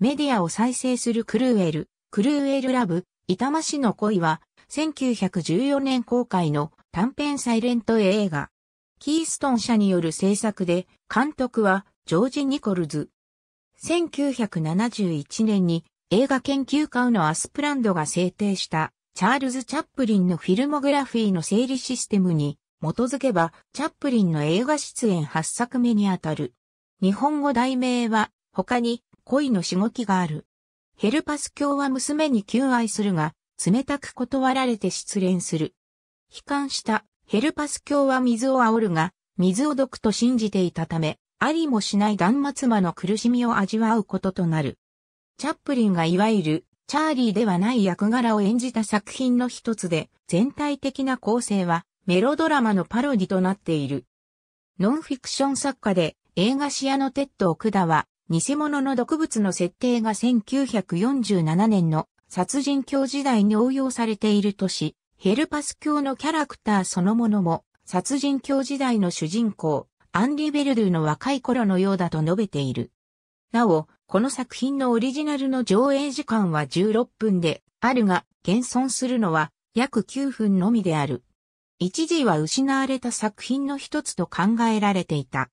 メディアを再生するクルーエル、クルーエルラブ、痛ましの恋は、1914年公開の短編サイレント映画。キーストン社による制作で、監督はジョージ・ニコルズ。1971年に映画研究家のアスプランドが制定したチャールズ・チャップリンのフィルモグラフィーの整理システムに基づけばチャップリンの映画出演8作目にあたる。日本語題名は他に恋のしごきがある。ヘルパス教は娘に求愛するが、冷たく断られて失恋する。悲観したヘルパス教は水を煽るが、水を毒と信じていたため、ありもしない断末魔の苦しみを味わうこととなる。チャップリンがいわゆるチャーリーではない役柄を演じた作品の一つで、全体的な構成はメロドラマのパロディとなっている。ノンフィクション作家で映画シアのテッド・オクダは偽物の毒物の設定が1947年の殺人教時代に応用されているとし、ヘルパス教のキャラクターそのものも殺人教時代の主人公、アンリ・ベルドゥの若い頃のようだと述べている。なお、この作品のオリジナルの上映時間は16分であるが、現存するのは約9分のみである。一時は失われた作品の一つと考えられていた。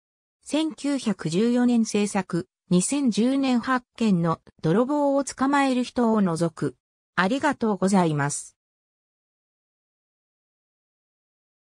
1914年制作、2010年発見の泥棒を捕まえる人を除く。ありがとうございます。